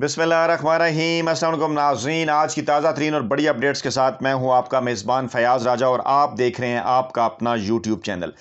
बिसमीम असल नाजरीन आज की ताज़ा तरीन और बड़ी अपडेट्स के साथ मैं हूं आपका मेज़बान फयाज राजा और आप देख रहे हैं आपका अपना यूट्यूब चैनल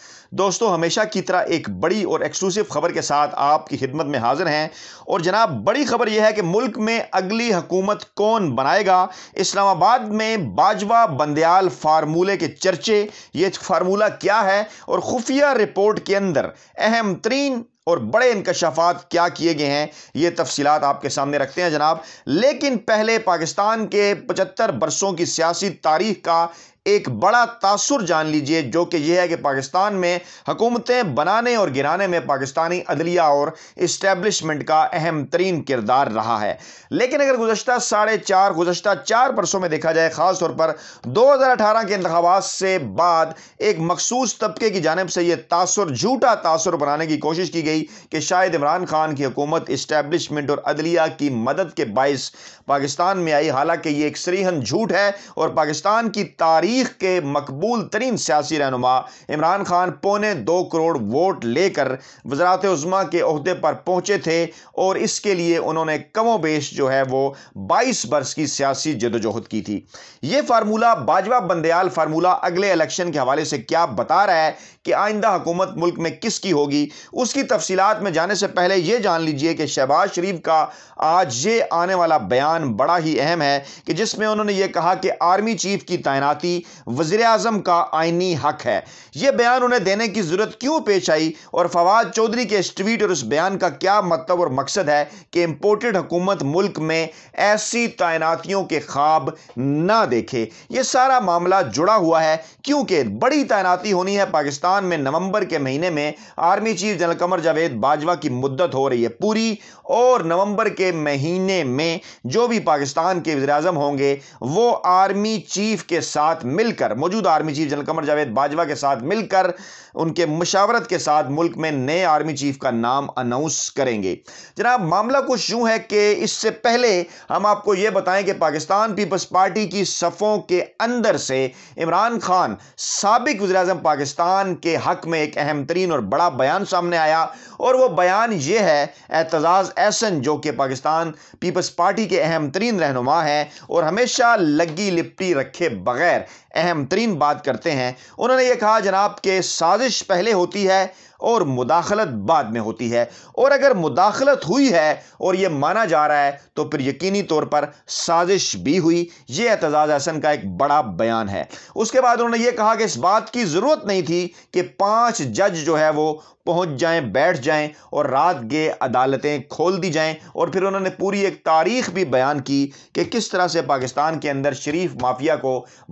दोस्तों हमेशा की तरह एक बड़ी और एक्सक्लूसिव खबर के साथ आपकी खिदमत में हाजिर हैं और जनाब बड़ी खबर यह है कि मुल्क में अगली हुकूमत कौन बनाएगा इस्लामाबाद में बाजवा बंदयाल फार्मूले के चर्चे ये फार्मूला क्या है और खुफिया रिपोर्ट के अंदर अहम तरीन और बड़े इंकशाफात क्या किए गए हैं ये तफसीत आपके सामने रखते हैं जनाब लेकिन पहले पाकिस्तान के पचहत्तर बरसों की सियासी तारीख का एक बड़ा तासर जान लीजिए जो कि यह है कि पाकिस्तान में हुकूमतें बनाने और गिराने में पाकिस्तानी अदलिया और इस्टेबलिशमेंट का अहम तरीन किरदार रहा है लेकिन अगर गुजशत साढ़े चार गुजशत चार बरसों में देखा जाए खासतौर पर दो हज़ार अठारह के इंतबात से बाद एक मखसूस तबके की जानब से यह तासुर झूठा तासर बनाने की कोशिश की गई कि शायद इमरान खान की हुकूमत इस्टेबलिशमेंट और अदलिया की मदद के बायस पाकिस्तान में आई हालांकि ये एक श्रीहन झूठ है और पाकिस्तान की तारीख तारीख के मकबूल तरीन सियासी रहनुमा इमरान खान पौने दो करोड़ वोट लेकर वजारत उज़मा के अहदे पर पहुँचे थे और इसके लिए उन्होंने बेश जो है वो बाईस बरस की सियासी जदोजहद की थी ये फार्मूला बाजवा बंदयाल फार्मूला अगले इलेक्शन के हवाले से क्या बता रहा है कि आइंदा हुकूमत मुल्क में किसकी होगी उसकी तफसीत में जाने से पहले यह जान लीजिए कि शहबाज शरीफ का आज ये आने वाला बयान बड़ा ही अहम है कि जिसमें उन्होंने ये कहा कि आर्मी चीफ की तैनाती वजीर अजम का आइनी हक है यह बयान उन्हें देने की ज़रूरत क्यों पेश आई और फवाद चौधरी के इस ट्वीट और उस बयान का क्या मतलब और मकसद है कि इंपोर्टेड हुकूमत मुल्क में ऐसी तैनातियों के ख्वाब ना देखे यह सारा मामला जुड़ा हुआ है क्योंकि बड़ी तैनाती होनी है पाकिस्तान में नवंबर के महीने में army chief general Qamar Javed Bajwa की मुद्दत हो रही है पूरी और नवंबर के महीने में जो भी पाकिस्तान के वजराजम होंगे वो आर्मी चीफ के साथ मिलकर मौजूदा army chief general Qamar Javed Bajwa के साथ मिलकर उनके मुशावरत के साथ मुल्क में नए आर्मी चीफ का नाम अनाउंस करेंगे जनाब मामला कुछ यूं है कि इससे पहले हम आपको यह बताएं कि पाकिस्तान पीपल्स पार्टी की सफ़ों के अंदर से इमरान खान सबक वजी पाकिस्तान के हक में एक अहम तरीन और बड़ा बयान सामने आया और वह बयान यह है एतजाज़ एहसन जो कि पाकिस्तान पीपल्स पार्टी के अहम तरीन रहनुमा हैं और हमेशा लगी लिपटी रखे बगैर अहम तरीन बात करते हैं उन्होंने ये कहा जनाब के साज बारिश पहले होती है और मुदाखलत बाद में होती है और अगर मुदाखलत हुई है और यह माना जा रहा है तो फिर यकीनी तौर पर साजिश भी हुई यह एतजाज़ हसन का एक बड़ा बयान है उसके बाद उन्होंने यह कहा कि इस बात की ज़रूरत नहीं थी कि पांच जज जो है वो पहुंच जाएं बैठ जाएं और रात गए अदालतें खोल दी जाएं और फिर उन्होंने पूरी एक तारीख भी बयान की कि किस तरह से पाकिस्तान के अंदर शरीफ माफिया को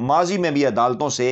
माजी में भी अदालतों से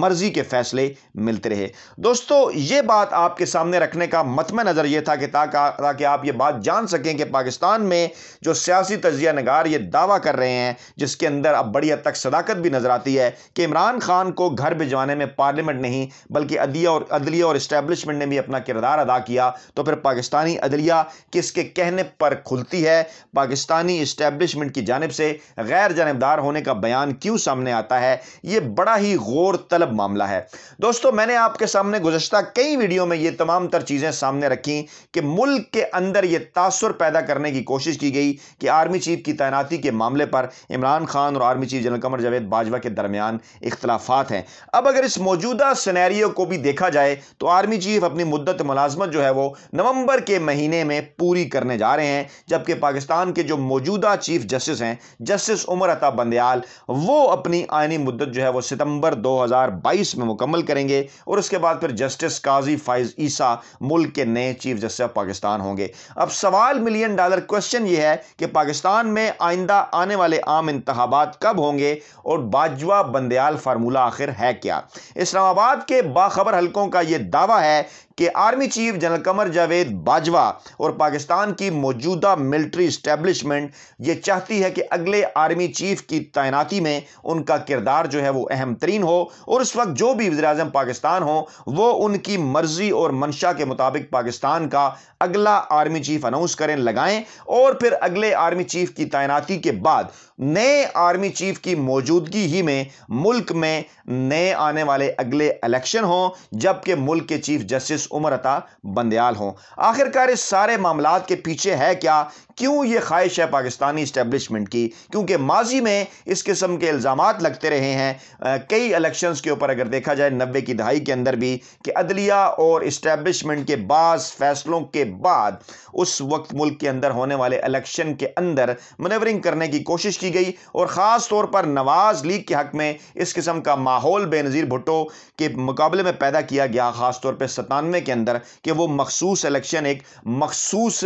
मर्जी के फैसले मिलते रहे दोस्तों ये बात आप आपके सामने रखने का मतम नज़र यह था कि ताकि आप ये बात जान सकें कि पाकिस्तान में जो सियासी तजिया नगार ये दावा कर रहे हैं जिसके अंदर अब बड़ी हद तक सदाकत भी नज़र आती है कि इमरान खान को घर भिजवाने में पार्लियामेंट नहीं बल्कि अदिया और अदलिया और इस्टेबलिशमेंट ने भी अपना किरदार अदा किया तो फिर पाकिस्तानी अदलिया किसके कहने पर खुलती है पाकिस्तानी इस्टेबलिशमेंट की जानब से गैर जानबदार होने का बयान क्यों सामने आता है ये बड़ा ही गौर तलब मामला है दोस्तों मैंने आपके सामने गुजशत कई वीडियो में ये ये तमाम तर चीज़ें सामने रखी कि मुल्क के अंदर ये तासर पैदा करने की कोशिश की गई कि आर्मी चीफ की तैनाती के मामले पर इमरान खान और army chief general Qamar Javed Bajwa के दरमियान इख्तलाफात हैं अब अगर इस मौजूदा सिनेरियो को भी देखा जाए तो आर्मी चीफ अपनी मुद्दत मुलाजमत जो है वो नवंबर के महीने में पूरी करने जा रहे हैं जबकि पाकिस्तान के जो मौजूदा चीफ जस्टिस हैं जस्टिस उमर अता बंदयाल वो अपनी आयनी मुद्दत जो है वो सितंबर 2022 में मुकम्मल करेंगे और उसके बाद फिर जस्टिस काजी फाइज ईसा मुल्क के नए चीफ जस्टिस ऑफ पाकिस्तान होंगे अब सवाल मिलियन डॉलर क्वेश्चन ये है कि पाकिस्तान में आइंदा आने वाले आम इंतबात कब होंगे और बाजवा बंदयाल फार्मूला आखिर है क्या इस्लामाबाद के बाखबर हलकों का यह दावा है कि army chief general Qamar Javed Bajwa और पाकिस्तान की मौजूदा मिलिट्री स्टैब्लिशमेंट यह चाहती है कि अगले आर्मी चीफ की तैनाती में उनका किरदार जो है वो अहम तरीन हो और उस वक्त जो भी वजी पाकिस्तान हो वो उनकी मर्जी और और मंशा के मुताबिक पाकिस्तान का अगला आर्मी चीफ अनाउंस करें लगाएं और फिर अगले आर्मी चीफ की तैनाती के बाद नए आर्मी चीफ की मौजूदगी ही में मुल्क में नए आने वाले अगले इलेक्शन हों जबकि मुल्क के चीफ जस्टिस उमर अता बंदयाल हों आखिरकार इस सारे मामला के पीछे है क्या क्यों ये ख्वाहिश है पाकिस्तानी इस्टेबलिशमेंट की क्योंकि माजी में इस किस्म के इल्ज़ाम लगते रहे हैं कई इलेक्शंस के ऊपर अगर देखा जाए नब्बे की दहाई के अंदर भी कि अदलिया और इस्टेबलिशमेंट के बाद फैसलों के बाद उस वक्त मुल्क के अंदर होने वाले इलेक्शन के अंदर मनवरिंग करने की कोशिश की गई और ख़ास तौर पर नवाज़ लीग के हक में इस किस्म का माहौल बेनज़ीर भुट्टो के मुकाबले में पैदा किया गया ख़ास तौर पर सतानवे के अंदर कि वो मखसूस इलेक्शन एक मखसूस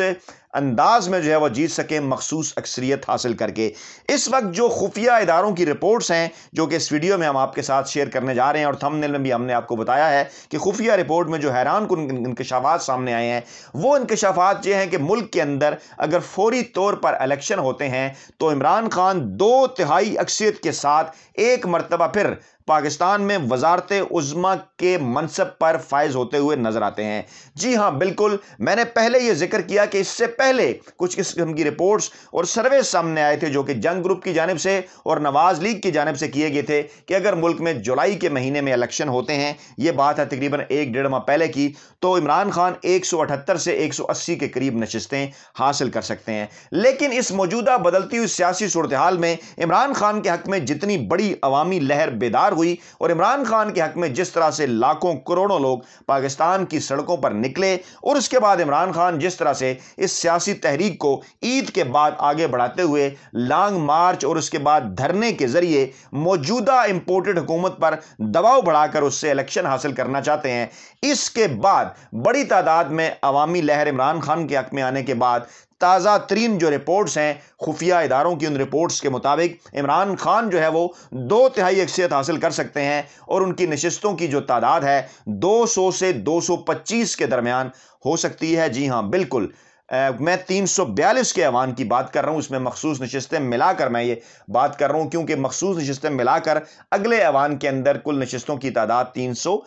अंदाज में जो है वह जीत सकें मखसूस अक्सरियत हासिल करके इस वक्त जो खुफिया इदारों की रिपोर्ट्स हैं जो कि इस वीडियो में हम आपके साथ शेयर करने जा रहे हैं और थमने में भी हमने आपको बताया है कि खुफिया रिपोर्ट में जो हैरान कन इंकशाफात सामने आए हैं वो इंकशाफात ये हैं कि मुल्क के अंदर अगर फौरी तौर पर इलेक्शन होते हैं तो इमरान खान दो तिहाई अक्सरियत के साथ एक मरतबा फिर पाकिस्तान में वजारत उज़मा के मनसब पर फायज होते हुए नजर आते हैं जी हाँ बिल्कुल मैंने पहले यह जिक्र किया कि इससे पहले कुछ किस्म की रिपोर्ट्स और सर्वे सामने आए थे जो कि जंग ग्रुप की जानब से और नवाज लीग की जानब से किए गए थे कि अगर मुल्क में जुलाई के महीने में इलेक्शन होते हैं यह बात है तकरीबन एक डेढ़ माह पहले की तो इमरान खान एक सौ अठहत्तर से एक सौ अस्सी के करीब नशस्तें हासिल कर सकते हैं लेकिन इस मौजूदा बदलती हुई सियासी सूरत हाल में इमरान खान के हक में जितनी बड़ी अवामी लहर बेदार हुई और इमरान खान के हक में जिस तरह से लाखों करोड़ों लोग पाकिस्तान की सड़कों पर निकले और उसके बाद इमरान खान जिस तरह से इस सियासी तहरीक को ईद के बाद आगे बढ़ाते हुए लॉन्ग मार्च और उसके बाद धरने के जरिए मौजूदा इंपोर्टेड हुकूमत पर दबाव बढ़ाकर उससे इलेक्शन हासिल करना चाहते हैं इसके बाद बड़ी तादाद में अवामी लहर इमरान खान के हक में आने के बाद ताज़ा तरीन जो रिपोर्ट्स हैं खुफिया इदारों की उन रिपोर्ट्स के मुताबिक इमरान खान जो है वो दो तिहाई अक्सियत हासिल कर सकते हैं और उनकी नशस्तों की जो तादाद है 200 से 225 के दरमियान हो सकती है जी हाँ बिल्कुल मैं तीन सौ बयालीस के अवान की बात कर रहा हूँ उसमें मखसूस नशस्तें मिलाकर मैं ये बात कर रहा हूँ क्योंकि मखसूस नशस्तें मिलाकर अगले अवान के अंदर कुल नशस्तों की तादाद तीन सौ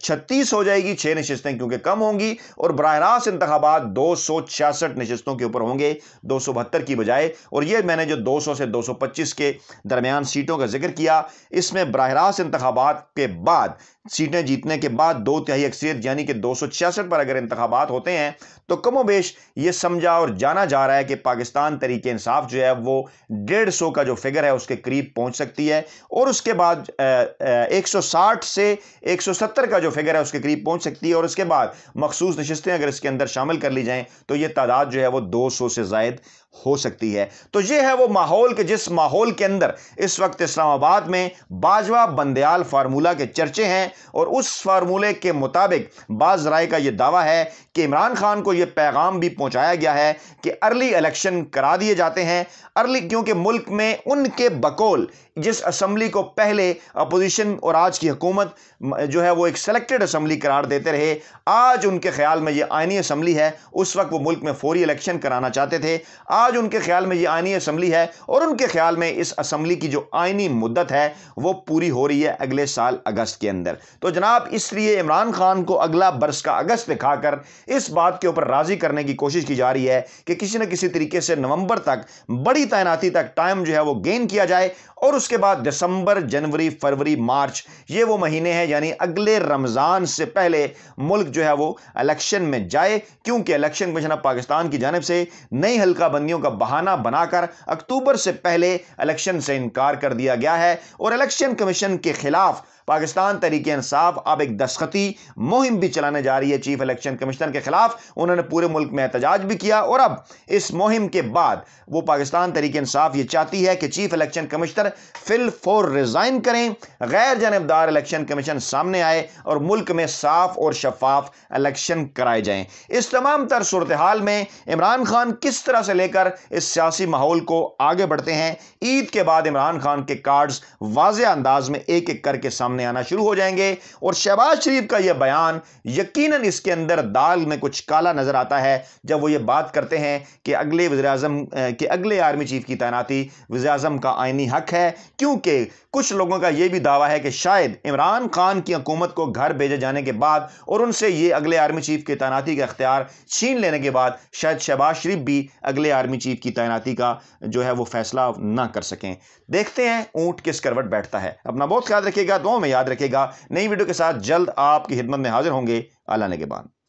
छत्तीस हो जाएगी छः नशस्तें क्योंकि कम होंगी और बरह रास्त इंतबात दो सौ छियासठ नशस्तों के ऊपर होंगे दो सौ बहत्तर की बजाय और ये मैंने जो दो सौ से दो सौ पच्चीस के दरमियान सीटों का जिक्र किया इसमें बरह रास्त इंतबात के बाद सीटें जीतने के बाद दो तिहाई अक्सरियत यानी कि दो सौ छियासठ पर अगर इंतबात होते हैं तो कमो बेश ये समझा और जाना जा रहा है कि पाकिस्तान तरीके इंसाफ जो है वो डेढ़ सौ का जो फिगर है उसके करीब पहुंच सकती है और उसके बाद एक सौ साठ से एक सौ सत्तर का जो फिगर है उसके करीब पहुंच सकती है और उसके बाद मखसूस नशस्तें अगर इसके अंदर शामिल कर ली जाएँ तो यह तादाद जो है वो दो सौ से जायद हो सकती है तो ये है वो माहौल के जिस माहौल के अंदर इस वक्त इस्लामाबाद में बाजवा बंदयाल फार्मूला के चर्चे हैं और उस फार्मूले के मुताबिक बाज राय का यह दावा है कि इमरान खान को यह पैगाम भी पहुंचाया गया है कि अर्ली इलेक्शन करा दिए जाते हैं अर्ली क्योंकि मुल्क में उनके बकौल जिस असम्बली को पहले अपोजिशन और आज की हुकूमत जो है वो एक सेलेक्टेड असम्बली करार देते रहे आज उनके ख्याल में ये आइनी असम्बली है उस वक्त वो मुल्क में फौरी इलेक्शन कराना चाहते थे आज आज उनके ख्याल में ये आइनी असम्बली है और उनके ख्याल में इस असम्बली की जो आइनी मुद्दत है वो पूरी हो रही है अगले साल अगस्त के अंदर तो जनाब इसलिए इमरान खान को अगला बरस का अगस्त दिखाकर इस बात के ऊपर राजी करने की कोशिश की जा रही है कि किसी न किसी तरीके से नवंबर तक बड़ी तैनाती तक टाइम जो है वो गेन किया जाए और उसके बाद दिसंबर जनवरी फरवरी मार्च ये वो महीने हैं यानी अगले रमज़ान से पहले मुल्क जो है वो इलेक्शन में जाए क्योंकि इलेक्शन कमीशन ऑफ पाकिस्तान की जानब से नई हल्का बंदियों का बहाना बनाकर अक्टूबर से पहले इलेक्शन से इनकार कर दिया गया है और इलेक्शन कमीशन के खिलाफ पाकिस्तान तरीके इंसाफ अब एक दस्खती मुहिम भी चलाने जा रही है चीफ इलेक्शन कमिश्नर के खिलाफ उन्होंने पूरे मुल्क में एहतजाज भी किया और अब इस मुहिम के बाद वो पाकिस्तान तरीके इंसाफ ये चाहती है कि चीफ इलेक्शन कमिश्नर फिल फोर रिजाइन करें गैर जानबदार इलेक्शन कमीशन सामने आए और मुल्क में साफ और शफाफ इलेक्शन कराए जाएं इस तमाम तर सूरत हाल में इमरान खान किस तरह से लेकर इस सियासी माहौल को आगे बढ़ते हैं ईद के बाद इमरान खान के कार्ड्स वाज अंदाज में एक एक करके सामने सामने आना शुरू हो जाएंगे और शहबाज शरीफ का यह बयान यकीनन इसके अंदर दाल में कुछ काला नज़र आता है जब वो ये बात करते हैं कि अगले वजर अजम के अगले आर्मी चीफ की तैनाती वजर अजम का आइनी हक है क्योंकि कुछ लोगों का यह भी दावा है कि शायद इमरान खान की हकूमत को घर भेजे जाने के बाद और उनसे ये अगले आर्मी चीफ की तैनाती का अख्तियार छीन लेने के बाद शायद शहबाज शरीफ भी अगले आर्मी चीफ की तैनाती का जो है वो फैसला ना कर सकें देखते हैं ऊंट किस करवट बैठता है अपना बहुत ख्याल रखिएगा दो में याद रखेगा नई वीडियो के साथ जल्द आपकी खिदमत में हाजिर होंगे के बाद